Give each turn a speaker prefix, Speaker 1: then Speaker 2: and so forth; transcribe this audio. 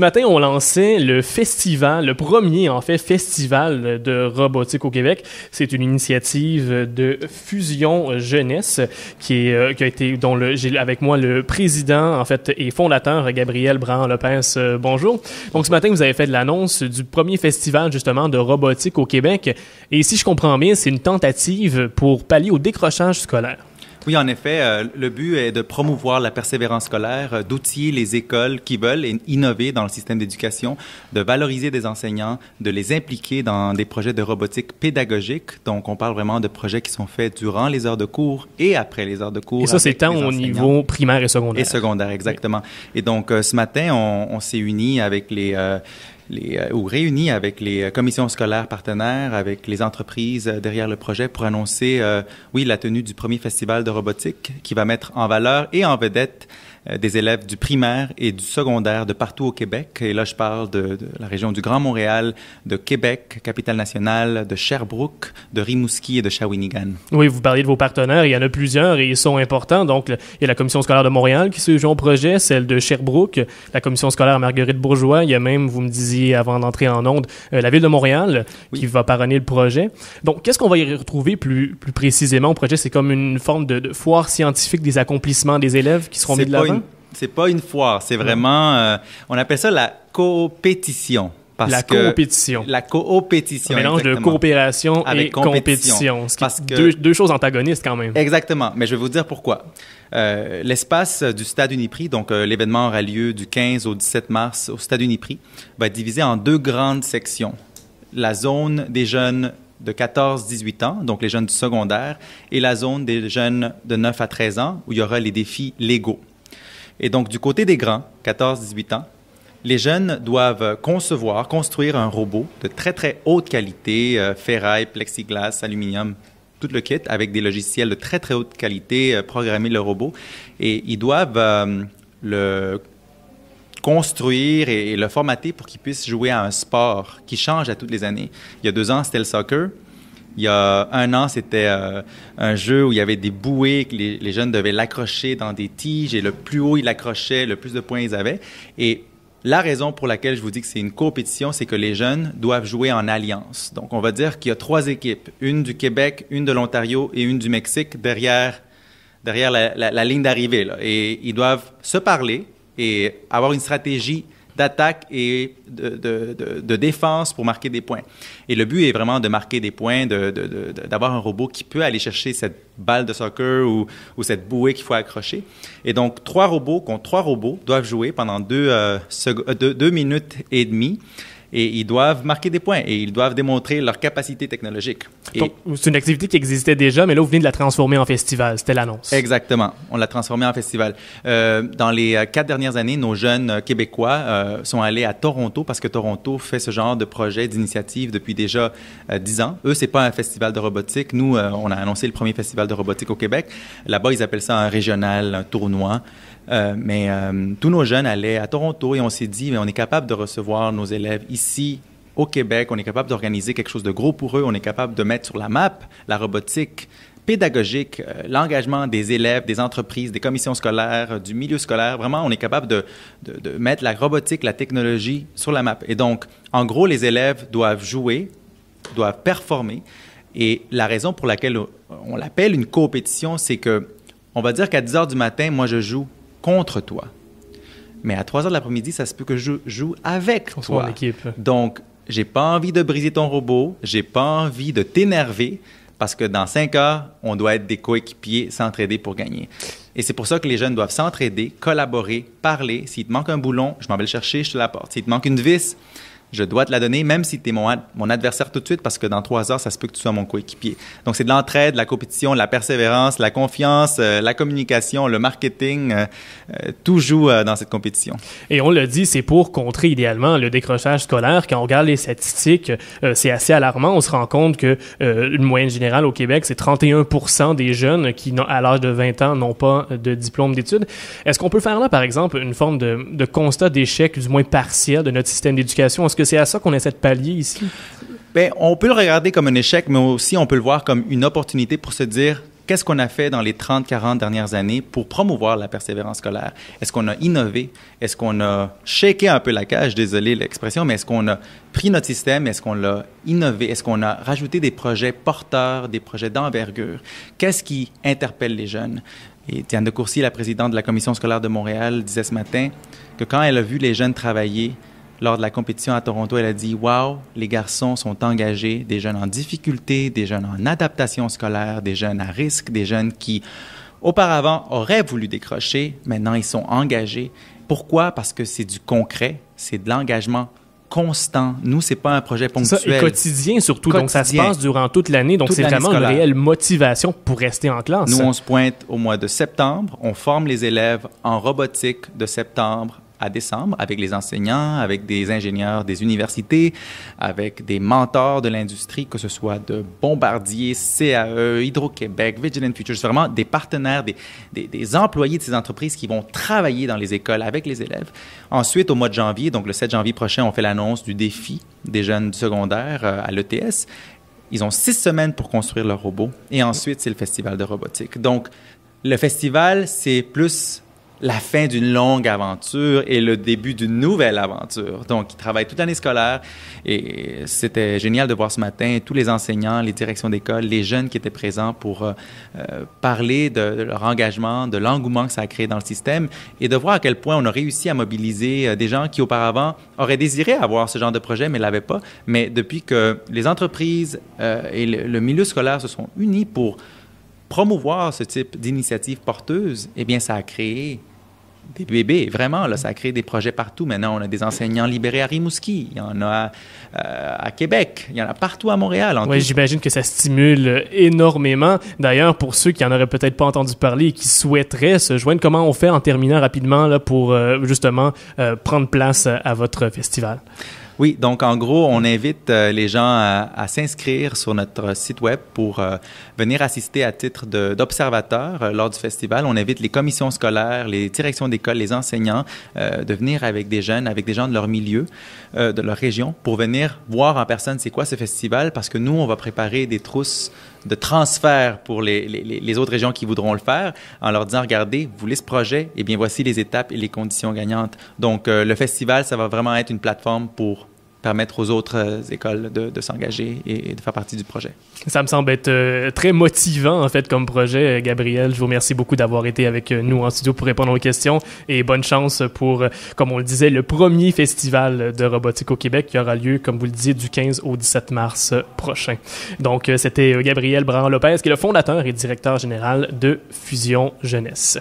Speaker 1: ce matin, on lançait le festival, le premier en fait festival de robotique au Québec. C'est une initiative de Fusion Jeunesse qui, euh, qui a été dont j'ai avec moi le président en fait et fondateur Gabriel brant Lopez. Euh, bonjour. Donc ce matin, vous avez fait de l'annonce du premier festival justement de robotique au Québec. Et si je comprends bien, c'est une tentative pour pallier au décrochage scolaire. Oui, en effet, euh,
Speaker 2: le but est de promouvoir la persévérance scolaire, euh, d'outiller les écoles qui veulent innover dans le système d'éducation, de valoriser des enseignants, de les impliquer dans des projets de robotique pédagogique. Donc, on parle vraiment de projets qui sont faits durant les heures de cours et après les heures de cours. Et ça, c'est tant au niveau primaire et secondaire. Et secondaire, exactement. Et donc, euh, ce matin, on, on s'est unis avec les euh, ou réunis avec les euh, commissions scolaires partenaires, avec les entreprises euh, derrière le projet pour annoncer, oui, la tenue du premier festival de robotique qui va mettre en valeur et en vedette euh, des élèves du primaire et du secondaire de partout au Québec. Et là, je parle de, la région du Grand Montréal, de Québec, capitale nationale, de Sherbrooke, de Rimouski et de Shawinigan.
Speaker 1: Oui, vous parliez de vos partenaires. Il y en a plusieurs et ils sont importants. Donc, il y a la Commission scolaire de Montréal qui se joue au projet, celle de Sherbrooke, la Commission scolaire Marguerite Bourgeois. Il y a même, vous me disiez avant d'entrer en onde, euh, la ville de Montréal qui va parrainer le projet. Donc, qu'est-ce qu'on va y retrouver plus, plus précisément au projet? C'est comme une forme de, de, foire scientifique des accomplissements des élèves qui seront mis de l'avant?
Speaker 2: c'est pas une foire, c'est vraiment, euh, on appelle ça la coopétition. Parce la coopétition. La coopétition. Un mélange de coopération Avec et compétition. ce qui parce deux,
Speaker 1: choses antagonistes quand même.
Speaker 2: Exactement. Mais je vais vous dire pourquoi. Euh, l'espace du Stade Uniprix, donc euh, l'événement aura lieu du 15 au 17 mars au Stade Uniprix, va être divisé en deux grandes sections. La zone des jeunes de 14-18 ans, donc les jeunes du secondaire, et la zone des jeunes de 9 à 13 ans, où il y aura les défis légaux. Et donc, du côté des grands, 14-18 ans, les jeunes doivent concevoir, construire un robot de très, très haute qualité, euh, ferraille, plexiglas, aluminium, tout le kit, avec des logiciels de très, très haute qualité, euh, programmer le robot. Et ils doivent euh, le construire et, le formater pour qu'ils puissent jouer à un sport qui change à toutes les années. Il y a deux ans, c'était le soccer. Il y a un an, c'était euh, un jeu où il y avait des bouées que les, jeunes devaient l'accrocher dans des tiges et le plus haut ils l'accrochaient, le plus de points ils avaient. Et la raison pour laquelle je vous dis que c'est une compétition, c'est que les jeunes doivent jouer en alliance. Donc, on va dire qu'il y a trois équipes, une du Québec, une de l'Ontario et une du Mexique derrière, derrière la ligne d'arrivée. Et ils doivent se parler et avoir une stratégie d'attaque et de, défense pour marquer des points. Et le but est vraiment de marquer des points, d'avoir un robot qui peut aller chercher cette balle de soccer ou, ou cette bouée qu'il faut accrocher. Et donc, trois robots contre trois robots doivent jouer pendant deux euh, euh, minutes et demie et ils doivent marquer des points et ils doivent démontrer leur capacité technologique.
Speaker 1: c'est une activité qui existait déjà, mais là, vous venez de la transformer en festival. C'était l'annonce.
Speaker 2: Exactement. On l'a transformé en festival. Euh, dans les euh, quatre dernières années, nos jeunes euh, Québécois sont allés à Toronto parce que Toronto fait ce genre de projet, d'initiative depuis déjà dix ans. Eux, c'est pas un festival de robotique. Nous, on a annoncé le premier festival de robotique au Québec. Là-bas, ils appellent ça un régional, un tournoi. Euh, mais euh, tous nos jeunes allaient à Toronto et on s'est dit, mais on est capable de recevoir nos élèves ici au Québec, on est capable d'organiser quelque chose de gros pour eux, on est capable de mettre sur la map la robotique pédagogique, euh, l'engagement des élèves, des entreprises, des commissions scolaires, du milieu scolaire. Vraiment, on est capable de, de, de, mettre la robotique, la technologie sur la map. Et donc, en gros, les élèves doivent jouer, doivent performer. Et la raison pour laquelle on l'appelle une compétition, c'est que on va dire qu'à 10 heures du matin, moi, je joue contre toi. Mais à 3 heures de l'après-midi, ça se peut que je joue avec ton toi. Équipe. Donc, j'ai pas envie de briser ton robot, j'ai pas envie de t'énerver parce que dans 5 heures, on doit être des coéquipiers, s'entraider pour gagner. Et c'est pour ça que les jeunes doivent s'entraider, collaborer, parler. S'il te manque un boulon, je m'en vais le chercher, je te l'apporte. S'il te manque une vis, je dois te la donner, même si tu es mon, mon, adversaire tout de suite, parce que dans trois heures, ça se peut que tu sois mon coéquipier. Donc, c'est de l'entraide, la compétition, la persévérance, la confiance, euh, la communication, le marketing. Euh, euh, tout joue dans cette compétition.
Speaker 1: Et on le dit, c'est pour contrer idéalement le décrochage scolaire. Quand on regarde les statistiques, c'est assez alarmant. On se rend compte que une moyenne générale au Québec, c'est 31 des jeunes qui, à l'âge de 20 ans, n'ont pas de diplôme d'études. Est-ce qu'on peut faire là, par exemple, une forme de, constat d'échec, du moins partiel, de notre système d'éducation? que c'est à ça qu'on essaie de pallier ici? Bien, on peut le regarder comme un échec,
Speaker 2: mais aussi on peut le voir comme une opportunité pour se dire qu'est-ce qu'on a fait dans les 30, 40 dernières années pour promouvoir la persévérance scolaire? Est-ce qu'on a innové? Est-ce qu'on a shaké un peu la cage? Désolé l'expression, mais est-ce qu'on a pris notre système? Est-ce qu'on l'a innové? Est-ce qu'on a rajouté des projets porteurs, des projets d'envergure? Qu'est-ce qui interpelle les jeunes? Et Diane de Courcy, la présidente de la Commission scolaire de Montréal, disait ce matin que quand elle a vu les jeunes travailler, lors de la compétition à Toronto, elle a dit Wow, les garçons sont engagés, des jeunes en difficulté, des jeunes en adaptation scolaire, des jeunes à risque, des jeunes qui, auparavant, auraient voulu décrocher. Maintenant, ils sont engagés. Pourquoi Parce que c'est du concret, c'est de l'engagement constant. Nous, c'est pas un projet ponctuel. Ça, quotidien surtout. Donc, ça se passe durant toute l'année. Donc, c'est vraiment une réelle
Speaker 1: motivation pour rester en classe. Nous, on se
Speaker 2: pointe au mois de septembre. On forme les élèves en robotique de septembre à décembre avec les enseignants, avec des ingénieurs des universités, avec des mentors de l'industrie, que ce soit de Bombardier, CAE, Hydro-Québec, Vigilant Futures, vraiment des partenaires, des, employés de ces entreprises qui vont travailler dans les écoles avec les élèves. Ensuite, au mois de janvier, donc le 7 janvier prochain, on fait l'annonce du défi des jeunes secondaires euh, à l'ETS. Ils ont six semaines pour construire leur robot et ensuite, c'est le festival de robotique. Donc, le festival, c'est plus la fin d'une longue aventure et le début d'une nouvelle aventure. Donc, ils travaillent toute l'année scolaire et c'était génial de voir ce matin tous les enseignants, les directions d'école, les jeunes qui étaient présents pour euh, euh, parler de, leur engagement, de l'engouement que ça a créé dans le système et de voir à quel point on a réussi à mobiliser euh, des gens qui auparavant auraient désiré avoir ce genre de projet mais l'avaient pas. Mais depuis que les entreprises et le, le milieu scolaire se sont unis pour promouvoir ce type d'initiative porteuse, eh bien, ça a créé des bébés, vraiment. Là, ça créé des projets partout. Maintenant, on a des enseignants
Speaker 1: libérés à Rimouski, il y en a euh, à Québec, il y en a partout à Montréal. Oui, j'imagine que ça stimule énormément. D'ailleurs, pour ceux qui n'en auraient peut-être pas entendu parler et qui souhaiteraient se joindre, comment on fait en terminant rapidement là, pour euh, justement euh, prendre place à votre festival?
Speaker 2: Oui, donc en gros, on invite euh, les gens à, s'inscrire sur notre site web pour euh, venir assister à titre d'observateur euh, lors du festival. On invite les commissions scolaires, les directions d'école, les enseignants de venir avec des jeunes, avec des gens de leur milieu, de leur région, pour venir voir en personne c'est quoi ce festival, parce que nous, on va préparer des trousses de transfert pour les, autres régions qui voudront le faire en leur disant, regardez, vous voulez ce projet, Et eh bien voici les étapes et les conditions gagnantes. Donc, le festival, ça va vraiment être une plateforme pour permettre aux autres euh, écoles de, s'engager et, de faire partie du projet.
Speaker 1: Ça me semble être euh, très motivant, en fait, comme projet. Euh, Gabriel, je vous remercie beaucoup d'avoir été avec nous en studio pour répondre aux questions et bonne chance pour, comme on le disait, le premier festival de robotique au Québec qui aura lieu, comme vous le dites, du 15 au 17 mars prochain. Donc, c'était Gabriel Brand lopez qui est le fondateur et directeur général de Fusion Jeunesse.